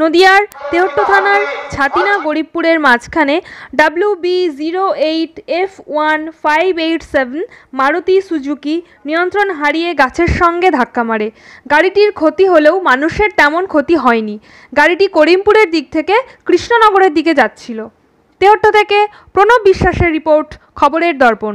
নদিয়ার তেহট্ট থানার ছাতিনা গরিবপুরের মাঝখানে W B zero eight F one five eight seven Maruti Suzuki নিয়ন্ত্রণ হারিয়ে গাছের সঙ্গে ধাক্কা মারে গাড়িটির ক্ষতি হলেও মানুষের তেমন ক্ষতি হয়নি গাড়িটি করিমপুরের দিক থেকে কৃষ্ণনগরের দিকে যাচ্ছিল তেহট্ট থেকে প্রণব বিশ্বাসের রিপোর্ট খবরের দর্পণ